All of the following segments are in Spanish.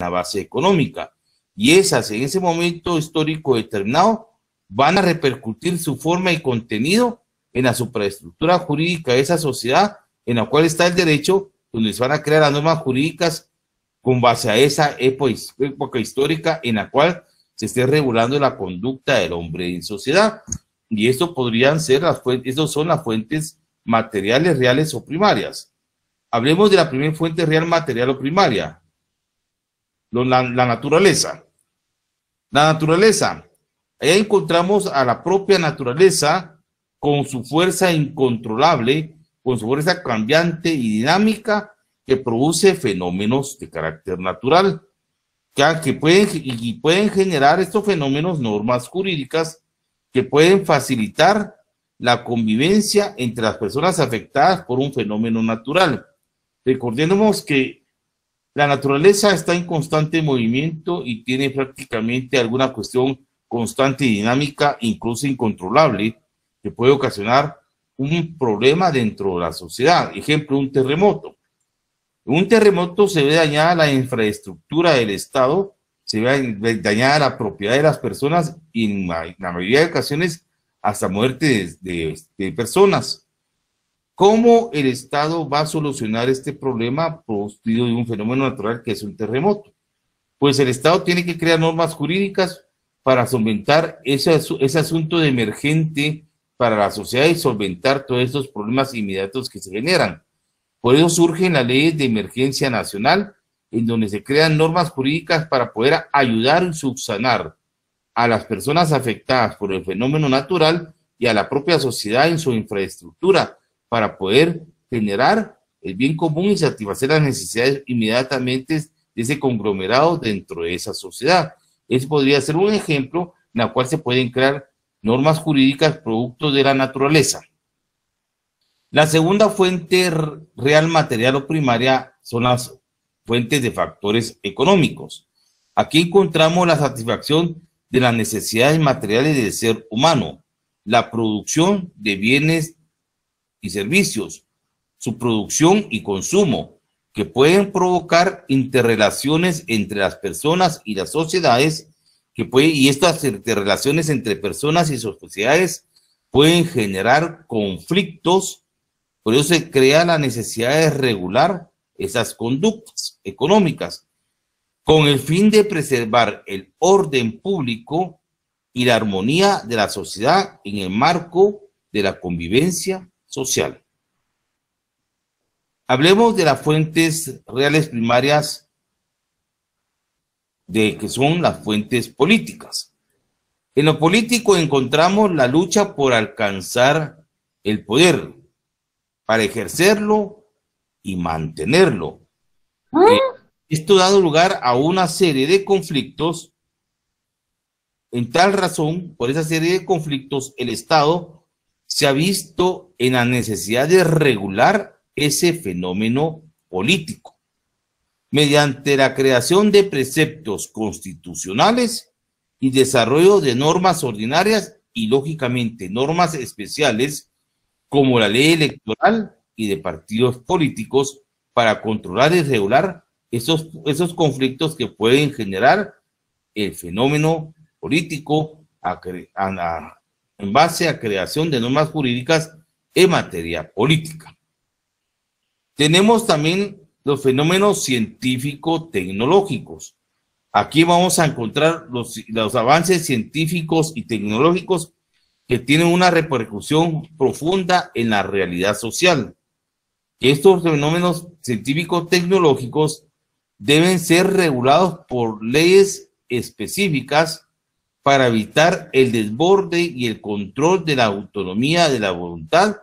la base económica. Y esas, en ese momento histórico determinado, van a repercutir su forma y contenido en la superestructura jurídica de esa sociedad en la cual está el derecho, donde se van a crear las normas jurídicas con base a esa época histórica en la cual se esté regulando la conducta del hombre en sociedad. Y esto podrían ser las fuentes, esas son las fuentes materiales, reales o primarias. Hablemos de la primera fuente real, material o primaria, la, naturaleza. La naturaleza. ahí encontramos a la propia naturaleza con su fuerza incontrolable, con su fuerza cambiante y dinámica que produce fenómenos de carácter natural, que, pueden, y pueden generar estos fenómenos normas jurídicas que pueden facilitar la convivencia entre las personas afectadas por un fenómeno natural. Recordemos que la naturaleza está en constante movimiento y tiene prácticamente alguna cuestión constante y dinámica, incluso incontrolable, que puede ocasionar un problema dentro de la sociedad. Ejemplo, un terremoto. un terremoto se ve dañada la infraestructura del Estado, se ve dañada la propiedad de las personas y en la mayoría de ocasiones hasta muerte de personas. ¿Cómo el Estado va a solucionar este problema producido de un fenómeno natural que es un terremoto? Pues el Estado tiene que crear normas jurídicas para solventar ese, asunto de emergente para la sociedad y solventar todos estos problemas inmediatos que se generan. Por eso surgen las leyes de emergencia nacional, en donde se crean normas jurídicas para poder ayudar y subsanar a las personas afectadas por el fenómeno natural y a la propia sociedad en su infraestructura, para poder generar el bien común y satisfacer las necesidades inmediatamente de ese conglomerado dentro de esa sociedad. Ese podría ser un ejemplo en el cual se pueden crear normas jurídicas producto de la naturaleza. La segunda fuente real, material o primaria son las fuentes de factores económicos. Aquí encontramos la satisfacción de las necesidades materiales del ser humano, la producción de bienes y servicios, su producción y consumo, que pueden provocar interrelaciones entre las personas y las sociedades, que puede, y estas interrelaciones entre personas y sociedades pueden generar conflictos, por eso se crea la necesidad de regular esas conductas económicas, con el fin de preservar el orden público y la armonía de la sociedad en el marco de la convivencia social. Hablemos de las fuentes reales primarias de que son las fuentes políticas. En lo político encontramos la lucha por alcanzar el poder, para ejercerlo y mantenerlo. Eh, esto Esto dado lugar a una serie de conflictos. En tal razón, por esa serie de conflictos, el Estado se ha visto en la necesidad de regular ese fenómeno político mediante la creación de preceptos constitucionales y desarrollo de normas ordinarias y, lógicamente, normas especiales como la ley electoral y de partidos políticos para controlar y regular esos, esos conflictos que pueden generar el fenómeno político a, en base a creación de normas jurídicas en materia política. Tenemos también los fenómenos científico-tecnológicos. Aquí vamos a encontrar los, los avances científicos y tecnológicos que tienen una repercusión profunda en la realidad social. Estos fenómenos científico tecnológicos deben ser regulados por leyes específicas para evitar el desborde y el control de la autonomía de la voluntad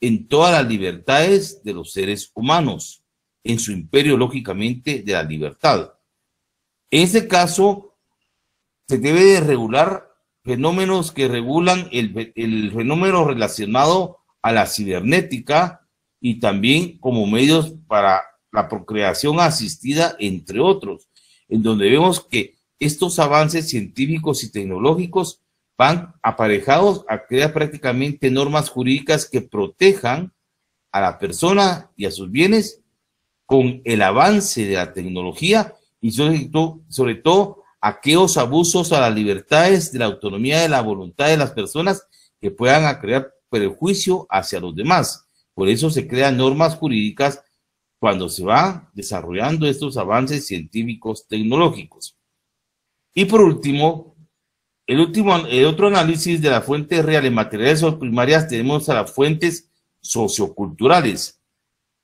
en todas las libertades de los seres humanos, en su imperio, lógicamente, de la libertad. En ese caso, se debe de regular fenómenos que regulan el fenómeno relacionado a la cibernética y también como medios para la procreación asistida, entre otros, en donde vemos que estos avances científicos y tecnológicos van aparejados a crear prácticamente normas jurídicas que protejan a la persona y a sus bienes con el avance de la tecnología y sobre todo, sobre aquellos abusos a las libertades de la autonomía de la voluntad de las personas que puedan crear perjuicio hacia los demás. Por eso se crean normas jurídicas cuando se van desarrollando estos avances científicos tecnológicos. Y por último, el, último, el otro análisis de las fuentes reales, materiales o primarias, tenemos a las fuentes socioculturales.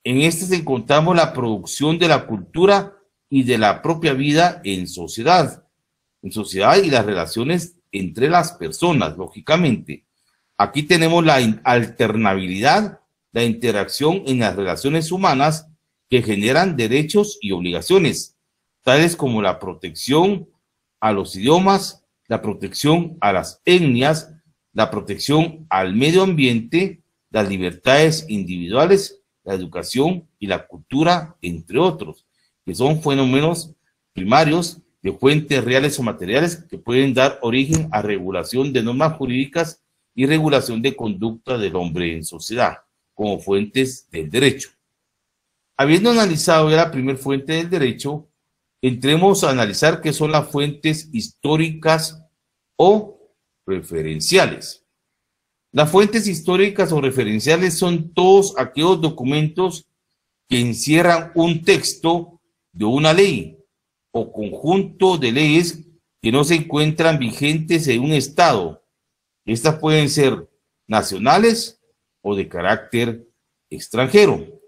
En estas encontramos la producción de la cultura y de la propia vida en sociedad, en sociedad y las relaciones entre las personas, lógicamente. Aquí tenemos la alternabilidad, la interacción en las relaciones humanas que generan derechos y obligaciones, tales como la protección, a los idiomas, la protección a las etnias, la protección al medio ambiente, las libertades individuales, la educación y la cultura, entre otros, que son fenómenos primarios de fuentes reales o materiales que pueden dar origen a regulación de normas jurídicas y regulación de conducta del hombre en sociedad, como fuentes del derecho. Habiendo analizado ya la primera fuente del derecho, entremos a analizar qué son las fuentes históricas o referenciales. Las fuentes históricas o referenciales son todos aquellos documentos que encierran un texto de una ley o conjunto de leyes que no se encuentran vigentes en un estado. Estas pueden ser nacionales o de carácter extranjero.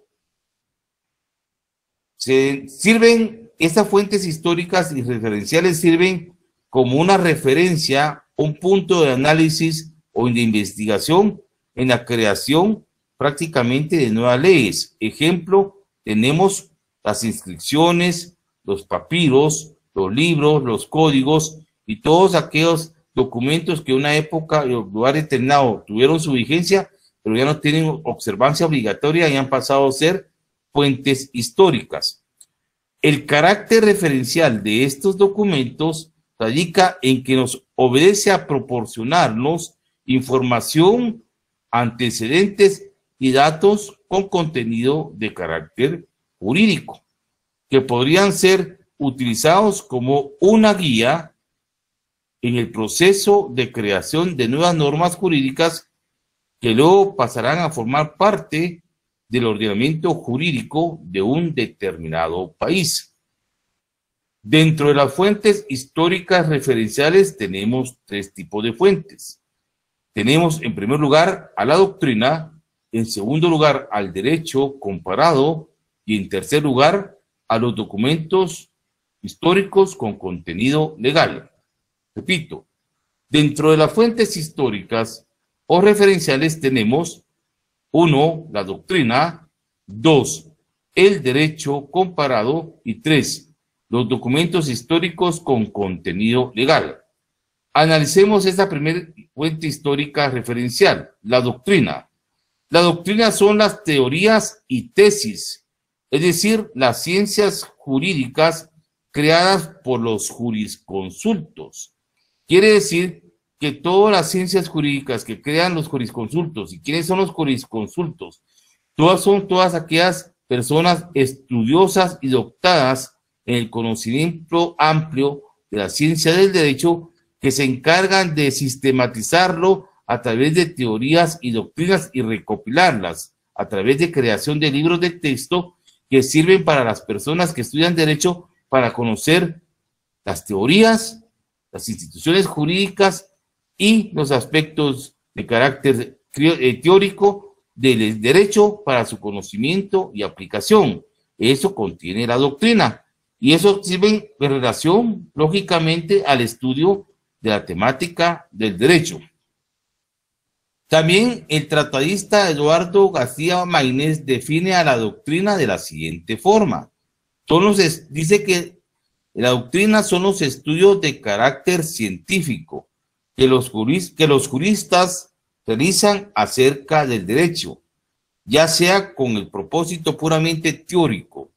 Se sirven estas fuentes históricas y referenciales sirven como una referencia, un punto de análisis o de investigación en la creación prácticamente de nuevas leyes. Ejemplo, tenemos las inscripciones, los papiros, los libros, los códigos y todos aquellos documentos que una época y lugar determinado tuvieron su vigencia, pero ya no tienen observancia obligatoria y han pasado a ser fuentes históricas. El carácter referencial de estos documentos radica en que nos obedece a proporcionarnos información, antecedentes y datos con contenido de carácter jurídico, que podrían ser utilizados como una guía en el proceso de creación de nuevas normas jurídicas que luego pasarán a formar parte del ordenamiento jurídico de un determinado país. Dentro de las fuentes históricas referenciales tenemos tres tipos de fuentes. Tenemos en primer lugar a la doctrina, en segundo lugar al derecho comparado y en tercer lugar a los documentos históricos con contenido legal. Repito, dentro de las fuentes históricas o referenciales tenemos uno, la doctrina. Dos, el derecho comparado. Y tres, los documentos históricos con contenido legal. Analicemos esta primera fuente histórica referencial, la doctrina. La doctrina son las teorías y tesis, es decir, las ciencias jurídicas creadas por los jurisconsultos. Quiere decir que todas las ciencias jurídicas que crean los jurisconsultos, y quiénes son los jurisconsultos, todas son todas aquellas personas estudiosas y doctadas en el conocimiento amplio de la ciencia del derecho que se encargan de sistematizarlo a través de teorías y doctrinas y recopilarlas a través de creación de libros de texto que sirven para las personas que estudian derecho para conocer las teorías, las instituciones jurídicas y los aspectos de carácter eh, teórico del eh, derecho para su conocimiento y aplicación. Eso contiene la doctrina y eso sirve en relación, lógicamente, al estudio de la temática del derecho. También el tratadista Eduardo García Maynés define a la doctrina de la siguiente forma. Son dice que la doctrina son los estudios de carácter científico, que los, que los juristas realizan acerca del derecho, ya sea con el propósito puramente teórico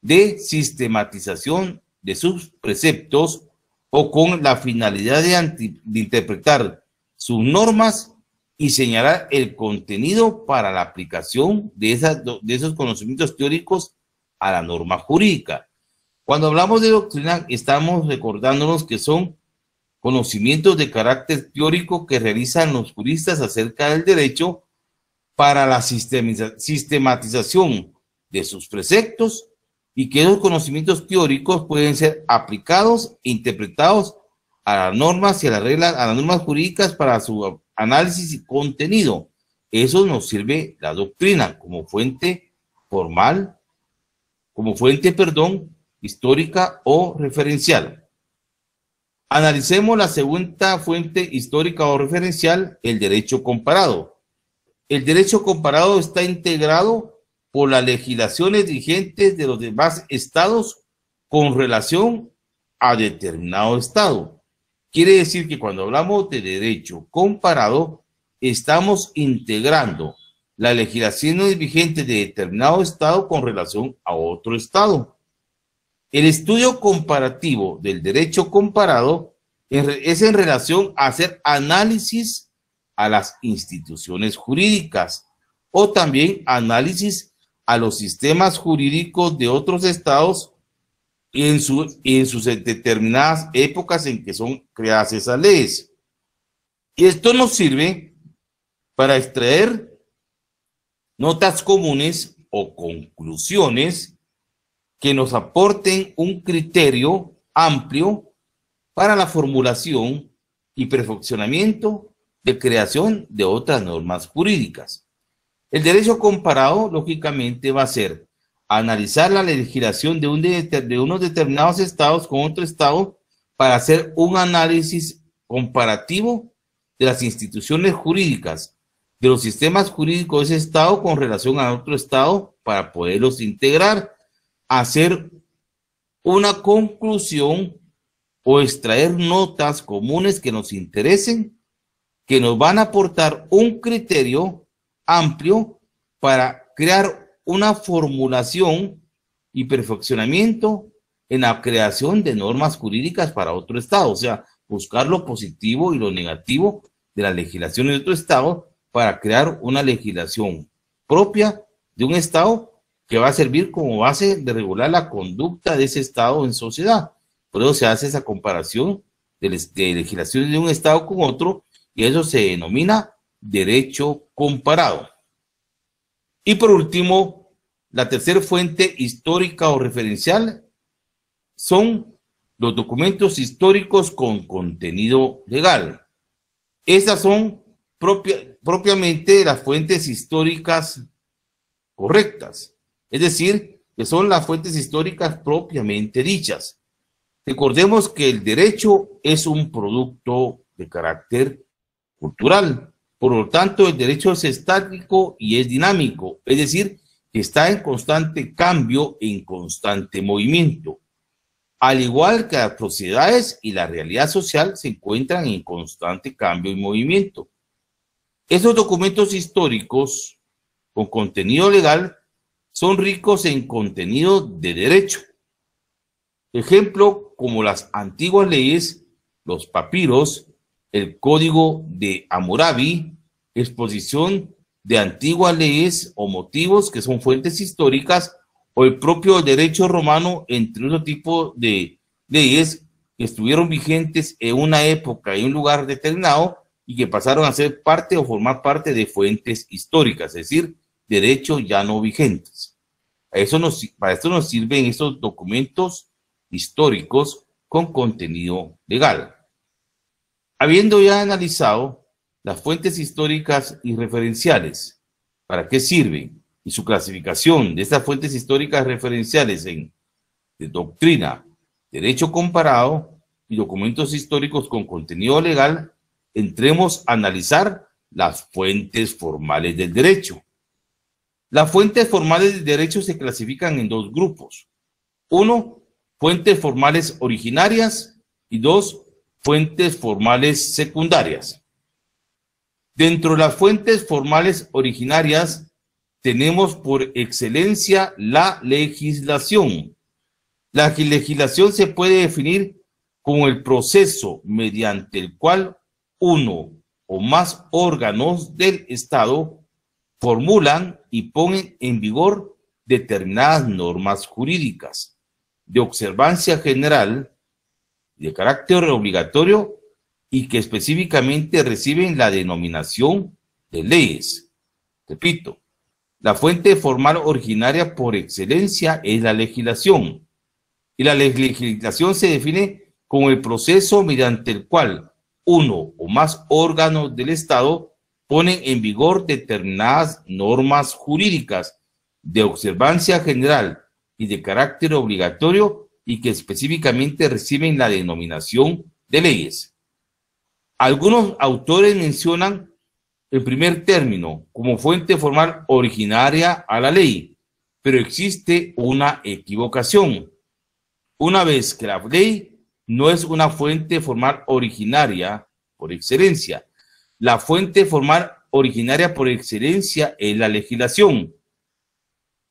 de sistematización de sus preceptos o con la finalidad de, interpretar sus normas y señalar el contenido para la aplicación de, esas, de esos conocimientos teóricos a la norma jurídica. Cuando hablamos de doctrina, estamos recordándonos que son conocimientos de carácter teórico que realizan los juristas acerca del derecho para la sistematización de sus preceptos y que esos conocimientos teóricos pueden ser aplicados e interpretados a las normas y a las reglas, a las normas jurídicas para su análisis y contenido. Eso nos sirve la doctrina como fuente formal, como fuente, perdón, histórica o referencial. Analicemos la segunda fuente histórica o referencial, el derecho comparado. El derecho comparado está integrado por las legislaciones vigentes de los demás estados con relación a determinado estado. Quiere decir que cuando hablamos de derecho comparado, estamos integrando la legislación vigente de determinado estado con relación a otro estado. El estudio comparativo del derecho comparado es en relación a hacer análisis a las instituciones jurídicas o también análisis a los sistemas jurídicos de otros estados en, su, en sus determinadas épocas en que son creadas esas leyes. Y esto nos sirve para extraer notas comunes o conclusiones que nos aporten un criterio amplio para la formulación y perfeccionamiento de creación de otras normas jurídicas. El derecho comparado, lógicamente, va a ser analizar la legislación de, un de, unos determinados estados con otro estado para hacer un análisis comparativo de las instituciones jurídicas, de los sistemas jurídicos de ese estado con relación a otro estado para poderlos integrar hacer una conclusión o extraer notas comunes que nos interesen, que nos van a aportar un criterio amplio para crear una formulación y perfeccionamiento en la creación de normas jurídicas para otro Estado, o sea, buscar lo positivo y lo negativo de la legislación de otro Estado para crear una legislación propia de un Estado que va a servir como base de regular la conducta de ese Estado en sociedad. Por eso se hace esa comparación de, legislación de un Estado con otro y eso se denomina derecho comparado. Y por último, la tercera fuente histórica o referencial son los documentos históricos con contenido legal. Estas son propiamente las fuentes históricas correctas es decir, que son las fuentes históricas propiamente dichas. Recordemos que el derecho es un producto de carácter cultural, por lo tanto el derecho es estático y es dinámico, es decir, que está en constante cambio, en constante movimiento. Al igual que las sociedades y la realidad social se encuentran en constante cambio y movimiento. Esos documentos históricos con contenido legal son ricos en contenido de derecho. Ejemplo, como las antiguas leyes, los papiros, el código de Amurabi, exposición de antiguas leyes o motivos que son fuentes históricas o el propio derecho romano, entre otro tipo de leyes que estuvieron vigentes en una época y un lugar determinado y que pasaron a ser parte o formar parte de fuentes históricas, es decir, derechos ya no vigentes para esto nos sirven estos documentos históricos con contenido legal. Habiendo ya analizado las fuentes históricas y referenciales, para qué sirven y su clasificación de estas fuentes históricas referenciales en de doctrina, derecho comparado y documentos históricos con contenido legal, entremos a analizar las fuentes formales del derecho. Las fuentes formales de derecho se clasifican en dos grupos. Uno, fuentes formales originarias y dos, fuentes formales secundarias. Dentro de las fuentes formales originarias tenemos por excelencia la legislación. La legislación se puede definir como el proceso mediante el cual uno o más órganos del Estado formulan y ponen en vigor determinadas normas jurídicas de observancia general de carácter obligatorio y que específicamente reciben la denominación de leyes. Repito, la fuente formal originaria por excelencia es la legislación, y la legislación se define como el proceso mediante el cual uno o más órganos del Estado ponen en vigor determinadas normas jurídicas de observancia general y de carácter obligatorio y que específicamente reciben la denominación de leyes. Algunos autores mencionan el primer término como fuente formal originaria a la ley, pero existe una equivocación. Una vez que la ley no es una fuente formal originaria por excelencia, la fuente formal originaria por excelencia es la legislación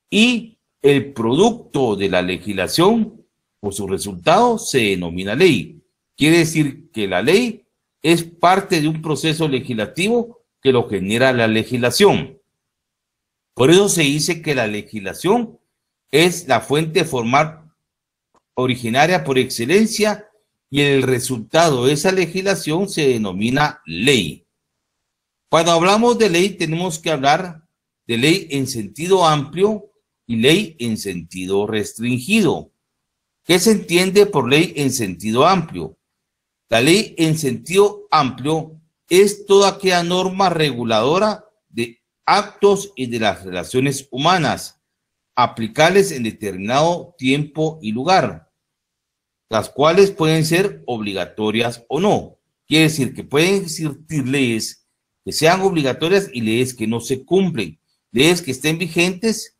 y el producto de la legislación o su resultado se denomina ley. Quiere decir que la ley es parte de un proceso legislativo que lo genera la legislación. Por eso se dice que la legislación es la fuente formal originaria por excelencia y el resultado de esa legislación se denomina ley. Cuando hablamos de ley, tenemos que hablar de ley en sentido amplio y ley en sentido restringido. ¿Qué se entiende por ley en sentido amplio? La ley en sentido amplio es toda aquella norma reguladora de actos y de las relaciones humanas, aplicables en determinado tiempo y lugar, las cuales pueden ser obligatorias o no. Quiere decir que pueden existir leyes que sean obligatorias y leyes que no se cumplen, leyes que estén vigentes,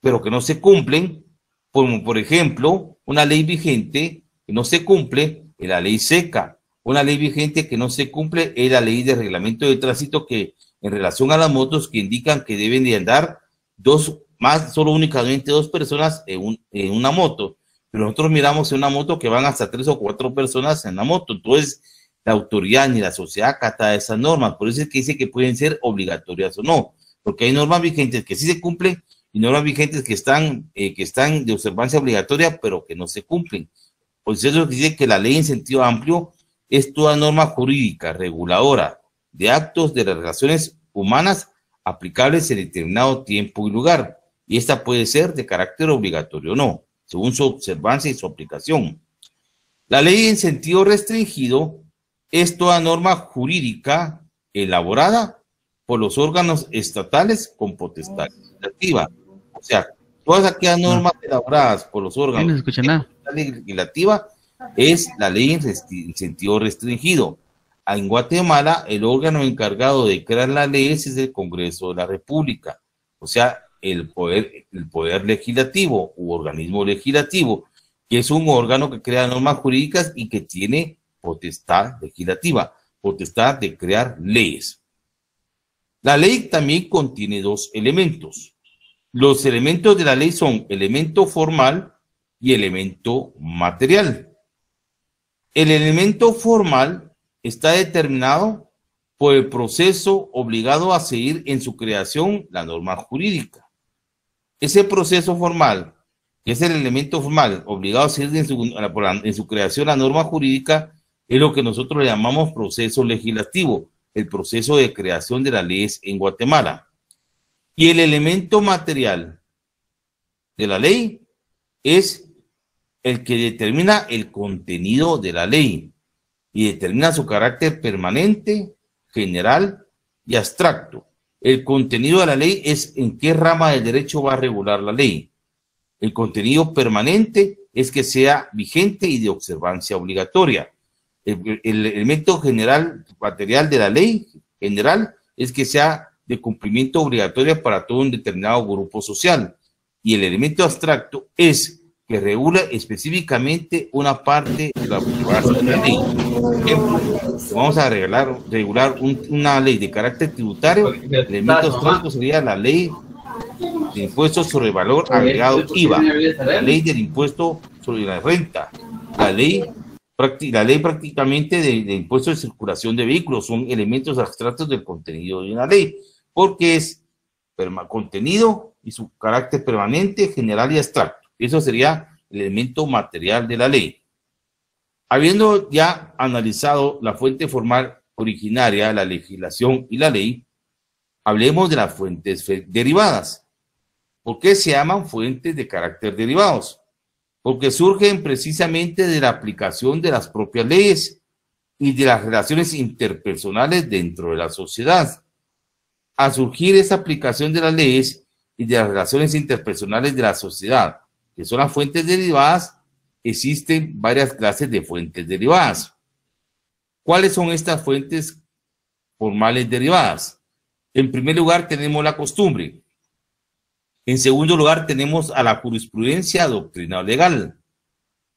pero que no se cumplen, como por ejemplo, una ley vigente que no se cumple es la ley seca, una ley vigente que no se cumple es la ley de reglamento de tránsito que en relación a las motos que indican que deben de andar dos más solo únicamente dos personas en, en una moto. Pero nosotros miramos en una moto que van hasta tres o cuatro personas en la moto. Entonces, la autoridad ni la sociedad de esas normas. Por eso es que dice que pueden ser obligatorias o no, porque hay normas vigentes que sí se cumplen y normas vigentes que están, eh, que están de observancia obligatoria, pero que no se cumplen. Por eso es que dice que la ley en sentido amplio es toda norma jurídica reguladora de actos de las relaciones humanas aplicables en determinado tiempo y lugar, y esta puede ser de carácter obligatorio o no, según su observancia y su aplicación. La ley en sentido restringido es toda norma jurídica elaborada por los órganos estatales con potestad legislativa. O sea, todas aquellas normas elaboradas por los órganos legislativa es la ley en sentido restringido. En Guatemala, el órgano encargado de crear las leyes es el Congreso de la República, o sea, el poder, el poder legislativo u organismo legislativo, que es un órgano que crea normas jurídicas y que tiene potestad legislativa, potestad de crear leyes. La ley también contiene dos elementos. Los elementos de la ley son elemento formal y elemento material. El elemento formal está determinado por el proceso obligado a seguir en su creación la norma jurídica. Ese proceso formal, que es el elemento formal obligado a seguir en su, en su creación la norma jurídica, es lo que nosotros llamamos proceso legislativo, el proceso de creación de las leyes en Guatemala. Y el elemento material de la ley es el que determina el contenido de la ley y determina su carácter permanente, general y abstracto. El contenido de la ley es en qué rama del derecho va a regular la ley. El contenido permanente es que sea vigente y de observancia obligatoria el, elemento general, material de la ley general, es que sea de cumplimiento obligatorio para todo un determinado grupo social. Y el elemento abstracto es que regula específicamente una parte de la, ley. ejemplo, vamos a regular, regular una ley de carácter tributario, el elemento abstracto sería la ley de impuestos sobre valor agregado IVA, la ley del impuesto sobre la renta, la ley la ley prácticamente de, impuestos de circulación de vehículos, son elementos abstractos del contenido de una ley, porque es contenido y su carácter permanente, general y abstracto. Eso sería el elemento material de la ley. Habiendo ya analizado la fuente formal originaria, la legislación y la ley, hablemos de las fuentes derivadas. ¿Por qué se llaman fuentes de carácter derivados? porque surgen precisamente de la aplicación de las propias leyes y de las relaciones interpersonales dentro de la sociedad. Al surgir esa aplicación de las leyes y de las relaciones interpersonales de la sociedad, que son las fuentes derivadas, existen varias clases de fuentes derivadas. ¿Cuáles son estas fuentes formales derivadas? En primer lugar, tenemos la costumbre, en segundo lugar, tenemos a la jurisprudencia doctrina legal.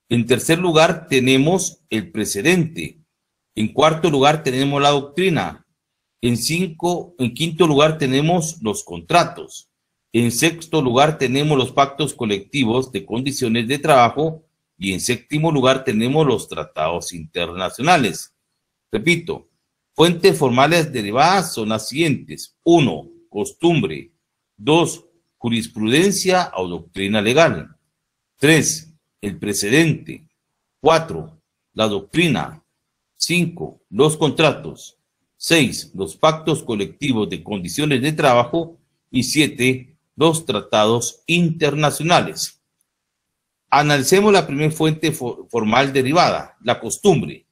En tercer lugar, tenemos el precedente. En cuarto lugar, tenemos la doctrina. En, cinco, en quinto lugar, tenemos los contratos. En sexto lugar, tenemos los pactos colectivos de condiciones de trabajo. Y en séptimo lugar, tenemos los tratados internacionales. Repito, fuentes formales derivadas son las siguientes. Uno, costumbre. Dos, jurisprudencia o doctrina legal. 3. El precedente. 4. La doctrina. 5. Los contratos. 6. Los pactos colectivos de condiciones de trabajo. Y siete, Los tratados internacionales. Analicemos la primera fuente formal derivada, la costumbre.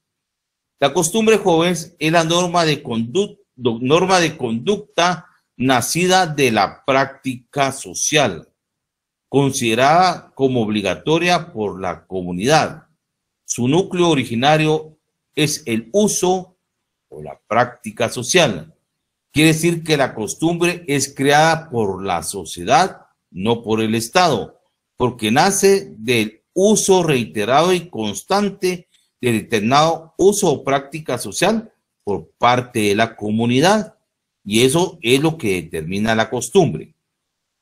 La costumbre, joven es la norma de, norma de conducta nacida de la práctica social, considerada como obligatoria por la comunidad. Su núcleo originario es el uso o la práctica social. Quiere decir que la costumbre es creada por la sociedad, no por el Estado, porque nace del uso reiterado y constante del determinado uso o práctica social por parte de la comunidad. Y eso es lo que determina la costumbre.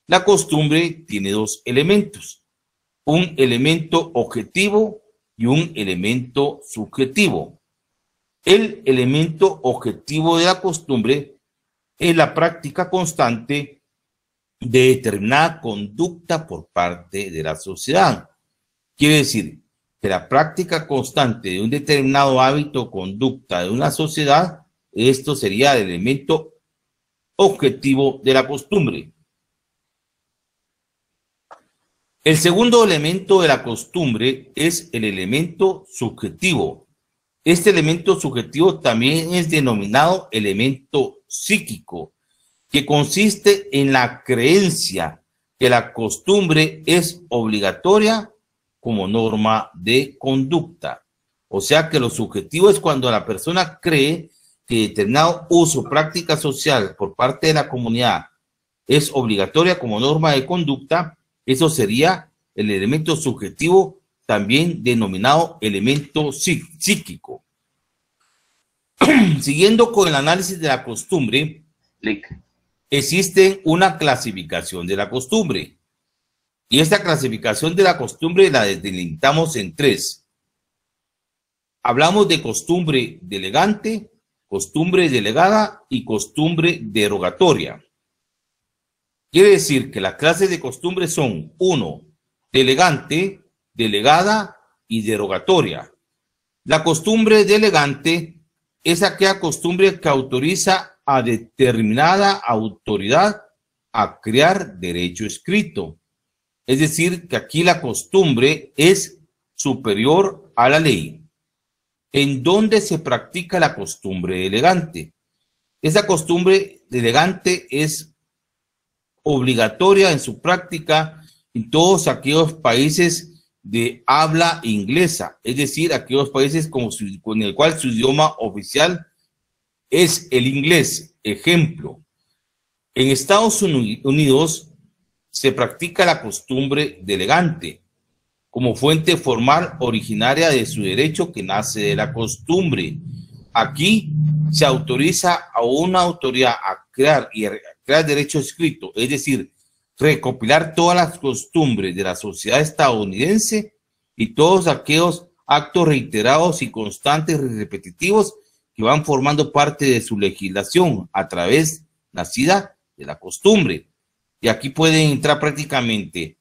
La costumbre tiene dos elementos, un elemento objetivo y un elemento subjetivo. El elemento objetivo de la costumbre es la práctica constante de determinada conducta por parte de la sociedad. Quiere decir que la práctica constante de un determinado hábito o conducta de una sociedad, esto sería el elemento objetivo de la costumbre. El segundo elemento de la costumbre es el elemento subjetivo. Este elemento subjetivo también es denominado elemento psíquico, que consiste en la creencia que la costumbre es obligatoria como norma de conducta. O sea que lo subjetivo es cuando la persona cree que determinado uso, práctica social por parte de la comunidad es obligatoria como norma de conducta, eso sería el elemento subjetivo, también denominado elemento psíquico. Siguiendo con el análisis de la costumbre, existe una clasificación de la costumbre. Y esta clasificación de la costumbre la delimitamos en tres. Hablamos de costumbre de elegante, costumbre delegada y costumbre derogatoria. Quiere decir que las clases de costumbre son, uno, delegante, delegada y derogatoria. La costumbre delegante es aquella costumbre que autoriza a determinada autoridad a crear derecho escrito. Es decir, que aquí la costumbre es superior a la ley en donde se practica la costumbre elegante. Esa costumbre elegante es obligatoria en su práctica en todos aquellos países de habla inglesa, es decir, aquellos países con, con el cual su idioma oficial es el inglés. Ejemplo, en Estados Unidos se practica la costumbre de elegante, como fuente formal originaria de su derecho que nace de la costumbre. Aquí se autoriza a una autoridad a crear y crear derecho escrito, es decir, recopilar todas las costumbres de la sociedad estadounidense y todos aquellos actos reiterados y constantes y repetitivos que van formando parte de su legislación a través nacida de la costumbre. Y aquí pueden entrar prácticamente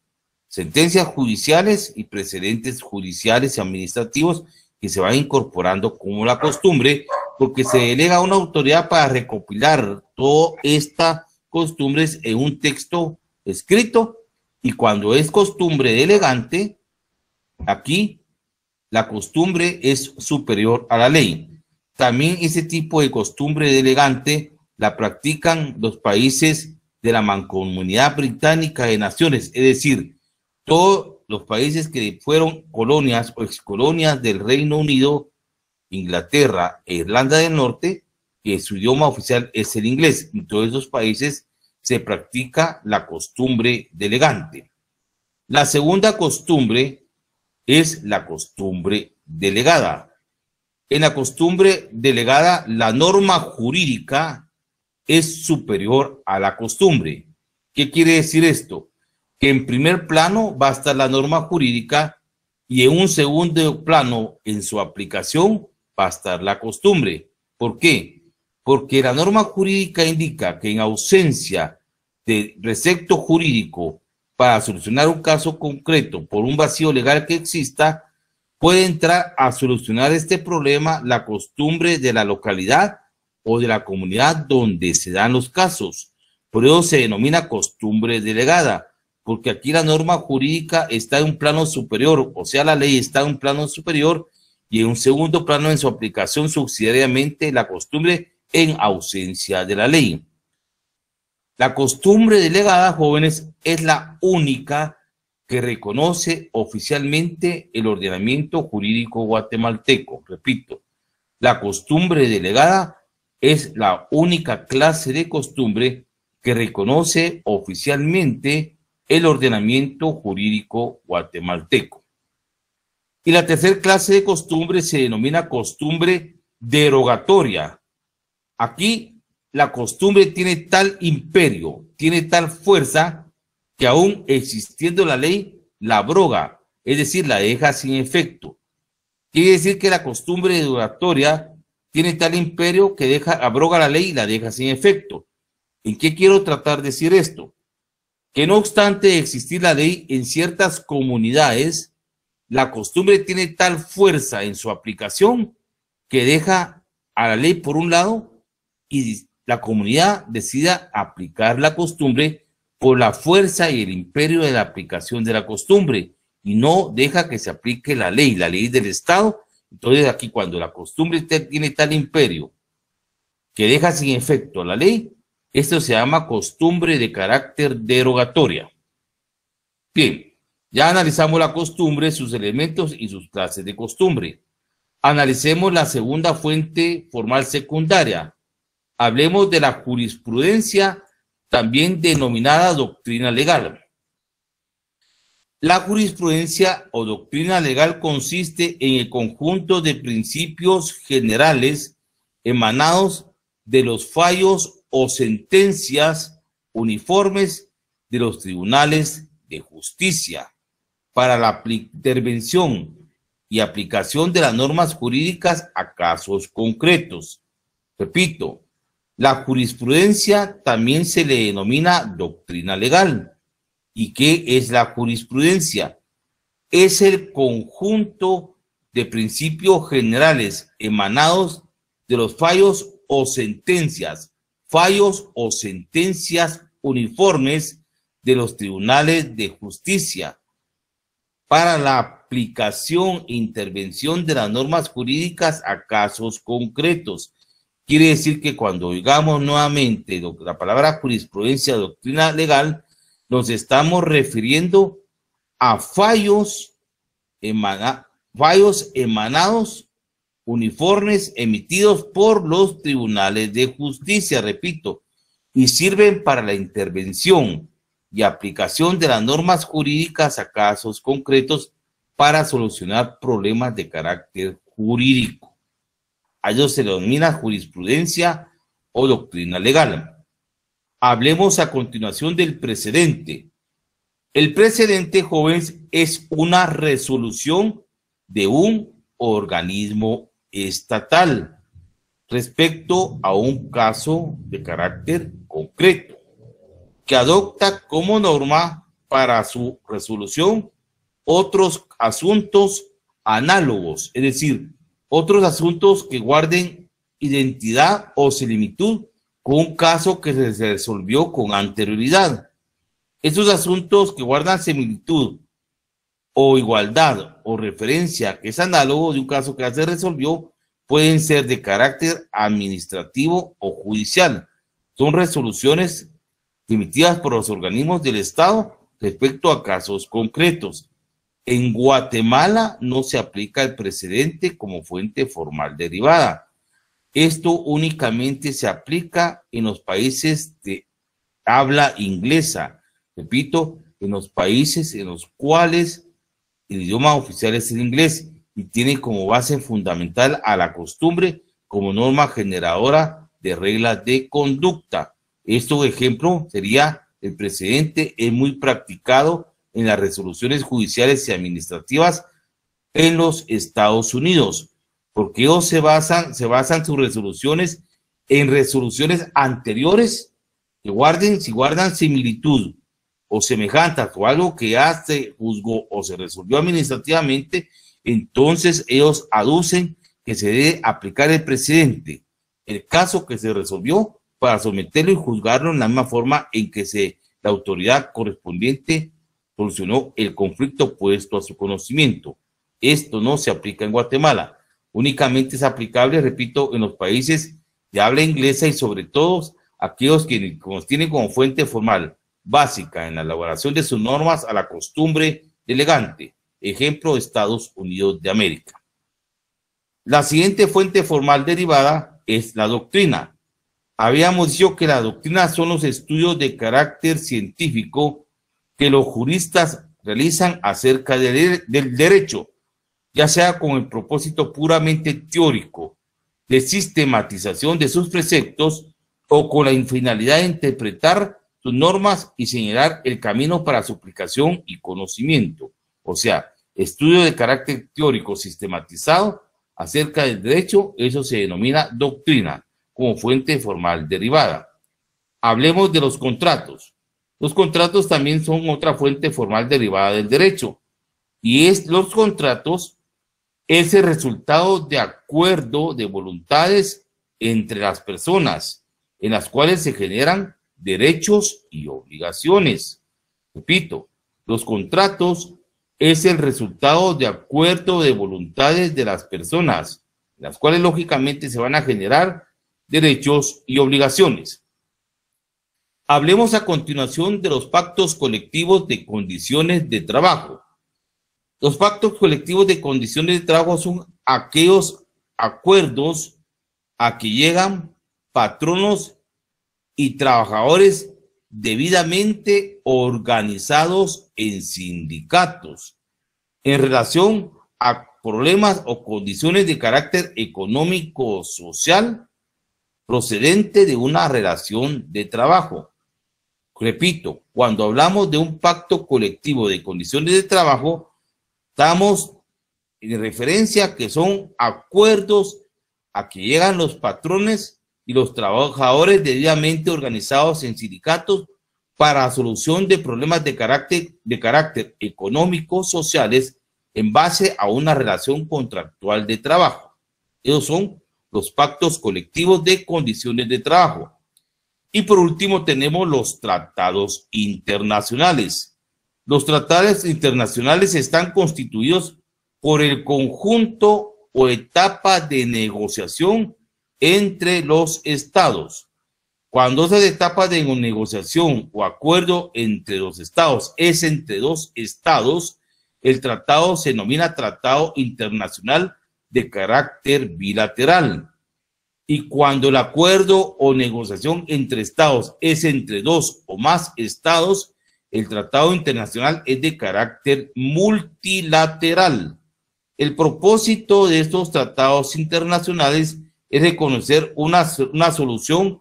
sentencias judiciales y precedentes judiciales y administrativos que se van incorporando como la costumbre, porque se delega una autoridad para recopilar todas estas costumbres en un texto escrito y cuando es costumbre elegante aquí la costumbre es superior a la ley. También ese tipo de costumbre elegante la practican los países de la Mancomunidad Británica de Naciones, es decir, todos los países que fueron colonias o excolonias del Reino Unido, Inglaterra e Irlanda del Norte, que su idioma oficial es el inglés. En todos esos países se practica la costumbre delegante. La segunda costumbre es la costumbre delegada. En la costumbre delegada, la norma jurídica es superior a la costumbre. ¿Qué quiere decir esto? En primer plano va a estar la norma jurídica y en un segundo plano, en su aplicación, va a estar la costumbre. ¿Por qué? Porque la norma jurídica indica que en ausencia de recepto jurídico para solucionar un caso concreto por un vacío legal que exista, puede entrar a solucionar este problema la costumbre de la localidad o de la comunidad donde se dan los casos. Por eso se denomina costumbre delegada porque aquí la norma jurídica está en un plano superior, o sea, la ley está en un plano superior y en un segundo plano en su aplicación subsidiariamente la costumbre en ausencia de la ley. La costumbre delegada, jóvenes, es la única que reconoce oficialmente el ordenamiento jurídico guatemalteco. Repito, la costumbre delegada es la única clase de costumbre que reconoce oficialmente el ordenamiento jurídico guatemalteco. Y la tercera clase de costumbre se denomina costumbre derogatoria. Aquí la costumbre tiene tal imperio, tiene tal fuerza que aún existiendo la ley, la abroga, es decir, la deja sin efecto. Quiere decir que la costumbre derogatoria tiene tal imperio que deja, abroga la ley y la deja sin efecto. ¿En qué quiero tratar de decir esto? que no obstante existir la ley en ciertas comunidades, la costumbre tiene tal fuerza en su aplicación que deja a la ley por un lado y la comunidad decida aplicar la costumbre por la fuerza y el imperio de la aplicación de la costumbre y no deja que se aplique la ley, la ley del Estado. Entonces aquí cuando la costumbre tiene tal imperio que deja sin efecto la ley, esto se llama costumbre de carácter derogatoria. Bien, ya analizamos la costumbre, sus elementos y sus clases de costumbre. Analicemos la segunda fuente formal secundaria. Hablemos de la jurisprudencia, también denominada doctrina legal. La jurisprudencia o doctrina legal consiste en el conjunto de principios generales emanados de los fallos o sentencias uniformes de los tribunales de justicia para la intervención y aplicación de las normas jurídicas a casos concretos. Repito, la jurisprudencia también se le denomina doctrina legal. ¿Y qué es la jurisprudencia? Es el conjunto de principios generales emanados de los fallos o sentencias fallos o sentencias uniformes de los tribunales de justicia para la aplicación e intervención de las normas jurídicas a casos concretos. Quiere decir que cuando oigamos nuevamente la palabra jurisprudencia, doctrina legal, nos estamos refiriendo a fallos, fallos emanados uniformes emitidos por los tribunales de justicia, repito, y sirven para la intervención y aplicación de las normas jurídicas a casos concretos para solucionar problemas de carácter jurídico. A ellos se denomina jurisprudencia o doctrina legal. Hablemos a continuación del precedente. El precedente, jóvenes, es una resolución de un organismo estatal respecto a un caso de carácter concreto que adopta como norma para su resolución otros asuntos análogos, es decir, otros asuntos que guarden identidad o similitud con un caso que se resolvió con anterioridad. Esos asuntos que guardan similitud o igualdad o referencia que es análogo de un caso que se resolvió pueden ser de carácter administrativo o judicial. Son resoluciones emitidas por los organismos del Estado respecto a casos concretos. En Guatemala no se aplica el precedente como fuente formal derivada. Esto únicamente se aplica en los países de habla inglesa. Repito, en los países en los cuales el idioma oficial es el inglés y tiene como base fundamental a la costumbre como norma generadora de reglas de conducta. Esto ejemplo sería el precedente es muy practicado en las resoluciones judiciales y administrativas en los Estados Unidos, porque ellos se basan, se basan sus resoluciones en resoluciones anteriores que guarden, si guardan similitud o semejantes o algo que hace se juzgó o se resolvió administrativamente, entonces ellos aducen que se debe aplicar el precedente, el caso que se resolvió para someterlo y juzgarlo en la misma forma en que se, la autoridad correspondiente solucionó el conflicto puesto a su conocimiento. Esto no se aplica en Guatemala, únicamente es aplicable, repito, en los países de habla inglesa y sobre todo aquellos que nos tienen como fuente formal básica en la elaboración de sus normas a la costumbre elegante, ejemplo Estados Unidos de América. La siguiente fuente formal derivada es la doctrina. Habíamos dicho que la doctrina son los estudios de carácter científico que los juristas realizan acerca del, del derecho, ya sea con el propósito puramente teórico de sistematización de sus preceptos o con la finalidad de interpretar sus normas y señalar el camino para su aplicación y conocimiento, o sea, estudio de carácter teórico sistematizado acerca del derecho, eso se denomina doctrina, como fuente formal derivada. Hablemos de los contratos. Los contratos también son otra fuente formal derivada del derecho, y es los contratos es el resultado de acuerdo de voluntades entre las personas, en las cuales se generan derechos y obligaciones. Repito, los contratos es el resultado de acuerdo de voluntades de las personas, las cuales lógicamente se van a generar derechos y obligaciones. Hablemos a continuación de los pactos colectivos de condiciones de trabajo. Los pactos colectivos de condiciones de trabajo son aquellos acuerdos a que llegan patronos y trabajadores debidamente organizados en sindicatos en relación a problemas o condiciones de carácter económico social procedente de una relación de trabajo. Repito, cuando hablamos de un pacto colectivo de condiciones de trabajo, estamos en referencia que son acuerdos a que llegan los patrones y los trabajadores debidamente organizados en sindicatos para solución de problemas de carácter, de carácter económico, sociales, en base a una relación contractual de trabajo. Esos son los pactos colectivos de condiciones de trabajo. Y por último tenemos los tratados internacionales. Los tratados internacionales están constituidos por el conjunto o etapa de negociación entre los estados. Cuando se destapa de negociación o acuerdo entre los estados, es entre dos estados, el tratado se denomina tratado internacional de carácter bilateral. Y cuando el acuerdo o negociación entre estados es entre dos o más estados, el tratado internacional es de carácter multilateral. El propósito de estos tratados internacionales es reconocer una, solución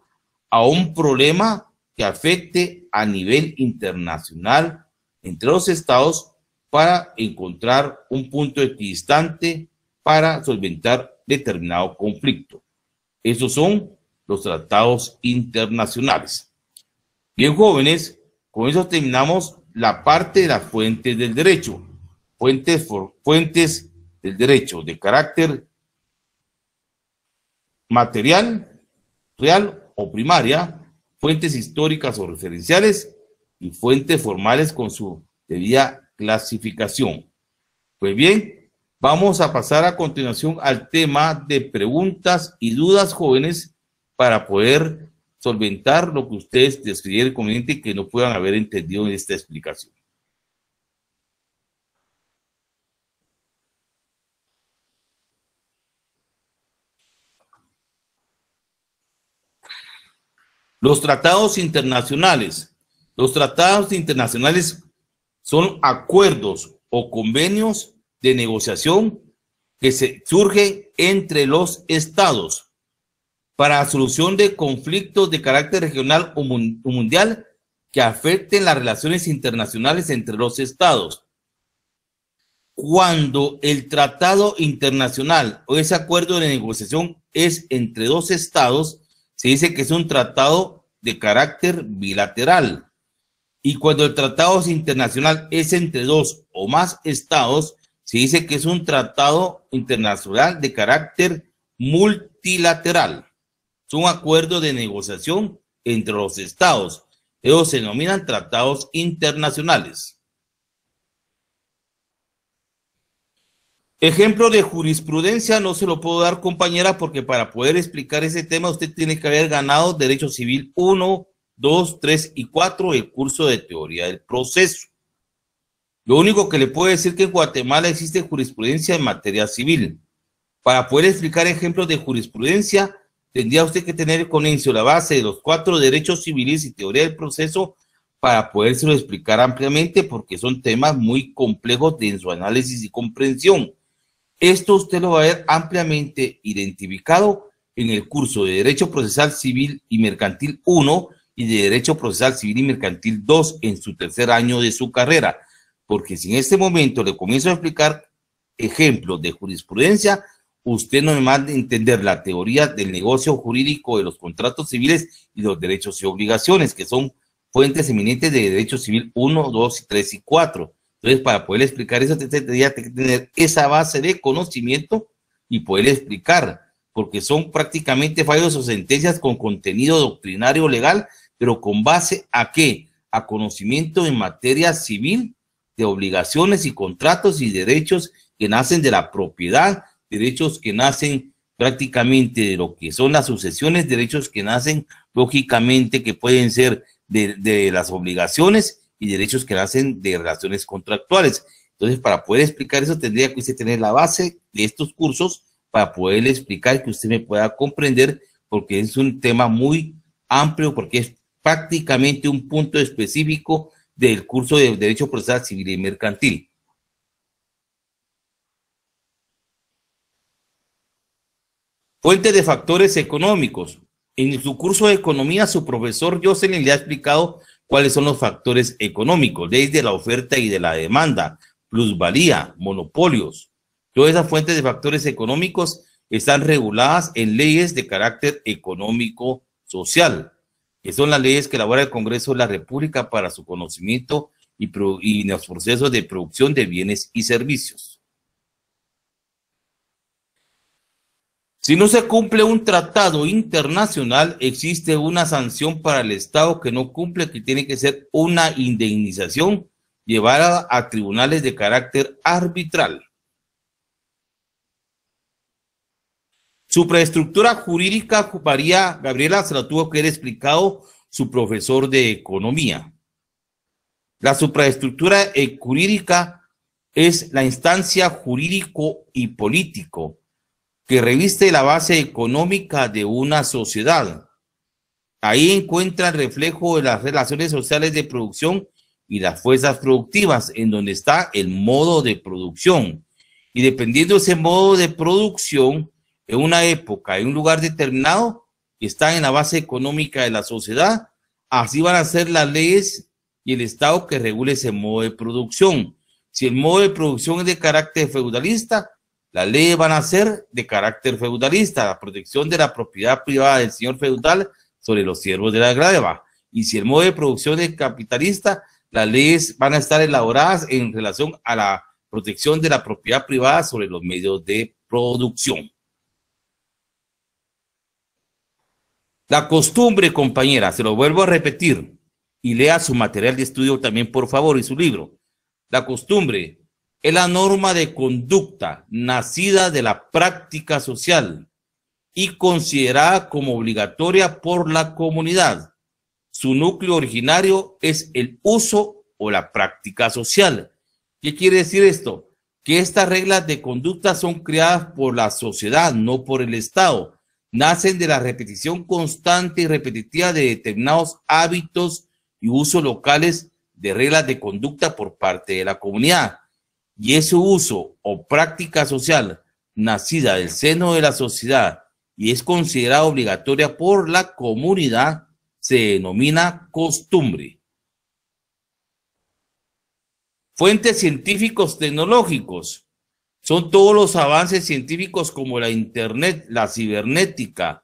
a un problema que afecte a nivel internacional entre los estados para encontrar un punto equidistante para solventar determinado conflicto. Esos son los tratados internacionales. Bien, jóvenes, con eso terminamos la parte de las fuentes del derecho. Fuentes, fuentes del derecho de carácter material, real o primaria, fuentes históricas o referenciales y fuentes formales con su debida clasificación. Pues bien, vamos a pasar a continuación al tema de preguntas y dudas jóvenes para poder solventar lo que ustedes describieron conveniente que no puedan haber entendido en esta explicación. Los tratados internacionales. Los tratados internacionales son acuerdos o convenios de negociación que se surgen entre los estados para solución de conflictos de carácter regional o mundial que afecten las relaciones internacionales entre los estados. Cuando el tratado internacional o ese acuerdo de negociación es entre dos estados, se dice que es un tratado de carácter bilateral. Y cuando el tratado internacional es entre dos o más estados, se dice que es un tratado internacional de carácter multilateral. Es un acuerdo de negociación entre los estados. Ellos se denominan tratados internacionales. Ejemplo de jurisprudencia no se lo puedo dar, compañera, porque para poder explicar ese tema usted tiene que haber ganado Derecho Civil 1, 2, 3 y 4, el curso de teoría del proceso. Lo único que le puedo decir es que en Guatemala existe jurisprudencia en materia civil. Para poder explicar ejemplos de jurisprudencia, tendría usted que tener con inicio la base de los cuatro derechos civiles y teoría del proceso para podérselo explicar ampliamente porque son temas muy complejos en su análisis y comprensión. Esto usted lo va a ver ampliamente identificado en el curso de Derecho Procesal Civil y Mercantil 1 y de Derecho Procesal Civil y Mercantil 2 en su tercer año de su carrera, porque si en este momento le comienzo a explicar ejemplos de jurisprudencia, usted no me manda a entender la teoría del negocio jurídico de los contratos civiles y los derechos y obligaciones, que son fuentes eminentes de Derecho Civil 1, 2, 3 y 4. Entonces, para poder explicar eso, tendría que tener esa base de conocimiento y poder explicar, porque son prácticamente fallos o sentencias con contenido doctrinario legal, pero con base a qué? A conocimiento en materia civil de obligaciones y contratos y derechos que nacen de la propiedad, derechos que nacen prácticamente de lo que son las sucesiones, derechos que nacen lógicamente que pueden ser de, de las obligaciones y derechos que nacen de relaciones contractuales. Entonces, para poder explicar eso, tendría que usted tener la base de estos cursos para poder explicar que usted me pueda comprender, porque es un tema muy amplio, porque es prácticamente un punto específico del curso de Derecho Procesal Civil y Mercantil. Fuente de factores económicos. En su curso de economía, su profesor Jocelyn le ha explicado cuáles son los factores económicos, leyes de la oferta y de la demanda, plusvalía, monopolios. Todas esas fuentes de factores económicos están reguladas en leyes de carácter económico social, que son las leyes que elabora el Congreso de la República para su conocimiento y, y los procesos de producción de bienes y servicios. Si no se cumple un tratado internacional, existe una sanción para el Estado que no cumple, que tiene que ser una indemnización llevada a tribunales de carácter arbitral. Supraestructura jurídica, ocuparía, Gabriela, se la tuvo que haber explicado su profesor de economía. La supraestructura jurídica es la instancia jurídico y político que reviste la base económica de una sociedad. Ahí encuentra el reflejo de las relaciones sociales de producción y las fuerzas productivas, en donde está el modo de producción. Y dependiendo de ese modo de producción, en una época, en un lugar determinado, que está en la base económica de la sociedad, así van a ser las leyes y el Estado que regule ese modo de producción. Si el modo de producción es de carácter feudalista, las leyes van a ser de carácter feudalista, la protección de la propiedad privada del señor feudal sobre los siervos de la grava. Y si el modo de producción es capitalista, las leyes van a estar elaboradas en relación a la protección de la propiedad privada sobre los medios de producción. La costumbre, compañera, se lo vuelvo a repetir, y lea su material de estudio también, por favor, y su libro. La costumbre es la norma de conducta nacida de la práctica social y considerada como obligatoria por la comunidad. Su núcleo originario es el uso o la práctica social. ¿Qué quiere decir esto? Que estas reglas de conducta son creadas por la sociedad, no por el Estado. Nacen de la repetición constante y repetitiva de determinados hábitos y usos locales de reglas de conducta por parte de la comunidad y ese uso o práctica social nacida del seno de la sociedad y es considerada obligatoria por la comunidad se denomina costumbre. Fuentes científicos tecnológicos son todos los avances científicos como la internet, la cibernética,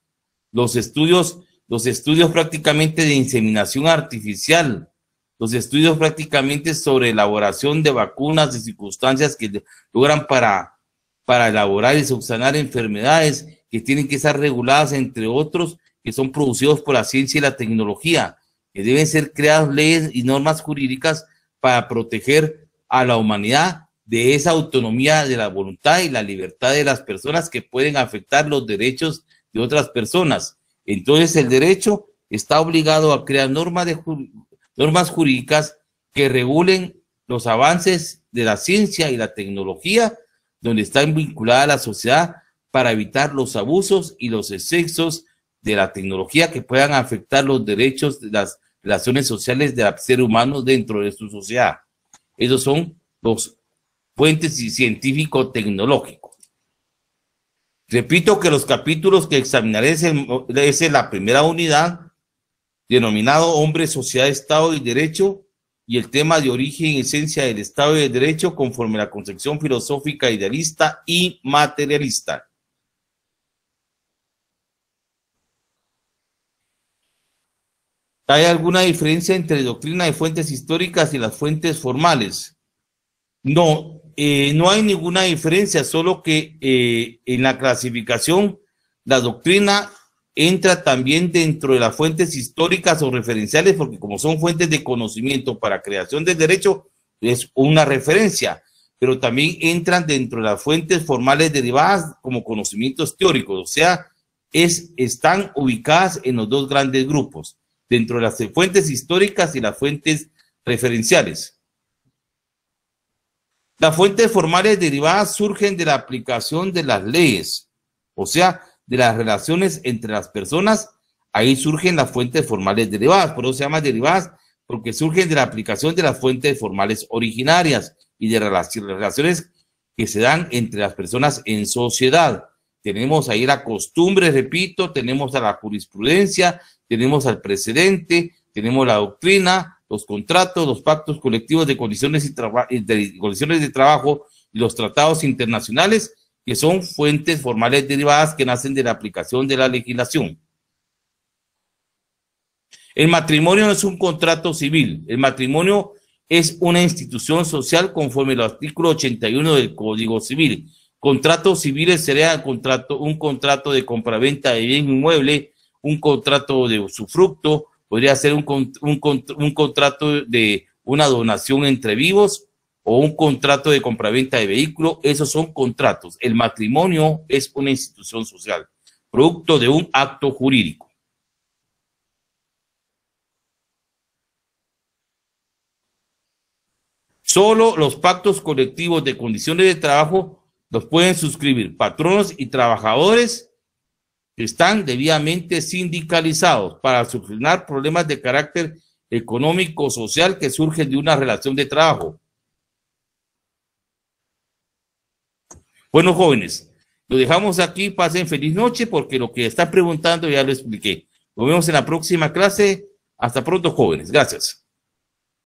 los estudios, los estudios prácticamente de inseminación artificial, los estudios prácticamente sobre elaboración de vacunas y circunstancias que logran para, para elaborar y subsanar enfermedades que tienen que estar reguladas, entre otros, que son producidos por la ciencia y la tecnología, que deben ser creadas leyes y normas jurídicas para proteger a la humanidad de esa autonomía de la voluntad y la libertad de las personas que pueden afectar los derechos de otras personas. Entonces el derecho está obligado a crear normas de, normas jurídicas que regulen los avances de la ciencia y la tecnología donde está vinculada la sociedad para evitar los abusos y los excesos de la tecnología que puedan afectar los derechos de las relaciones sociales de los seres humanos dentro de su sociedad. Esos son los puentes científico-tecnológicos. Repito que los capítulos que examinaré es, es la primera unidad denominado Hombre, Sociedad, Estado y Derecho, y el tema de origen y esencia del Estado de Derecho conforme a la concepción filosófica idealista y materialista. ¿Hay alguna diferencia entre doctrina de fuentes históricas y las fuentes formales? No, eh, no hay ninguna diferencia, solo que eh, en la clasificación la doctrina entra también dentro de las fuentes históricas o referenciales, porque como son fuentes de conocimiento para creación del derecho, es una referencia, pero también entran dentro de las fuentes formales derivadas como conocimientos teóricos, o sea, es, están ubicadas en los dos grandes grupos, dentro de las fuentes históricas y las fuentes referenciales. Las fuentes formales derivadas surgen de la aplicación de las leyes, o sea, de las relaciones entre las personas, ahí surgen las fuentes formales derivadas, por eso se llama derivadas, porque surgen de la aplicación de las fuentes formales originarias y de relaciones que se dan entre las personas en sociedad. Tenemos ahí la costumbre, repito, tenemos a la jurisprudencia, tenemos al precedente, tenemos la doctrina, los contratos, los pactos colectivos de condiciones, de condiciones de trabajo los tratados internacionales que son fuentes formales derivadas que nacen de la aplicación de la legislación. El matrimonio no es un contrato civil, el matrimonio es una institución social conforme al artículo 81 del Código Civil. Contratos civiles serían un contrato de compraventa de bien inmueble, un contrato de usufructo, podría ser un contrato de una donación entre vivos, o un contrato de compraventa de vehículo, esos son contratos. El matrimonio es una institución social, producto de un acto jurídico. Solo los pactos colectivos de condiciones de trabajo los pueden suscribir patronos y trabajadores que están debidamente sindicalizados para solucionar problemas de carácter económico social que surgen de una relación de trabajo Bueno, jóvenes, lo dejamos aquí. Pasen feliz noche porque lo que están preguntando ya lo expliqué. Nos vemos en la próxima clase. Hasta pronto, jóvenes. Gracias.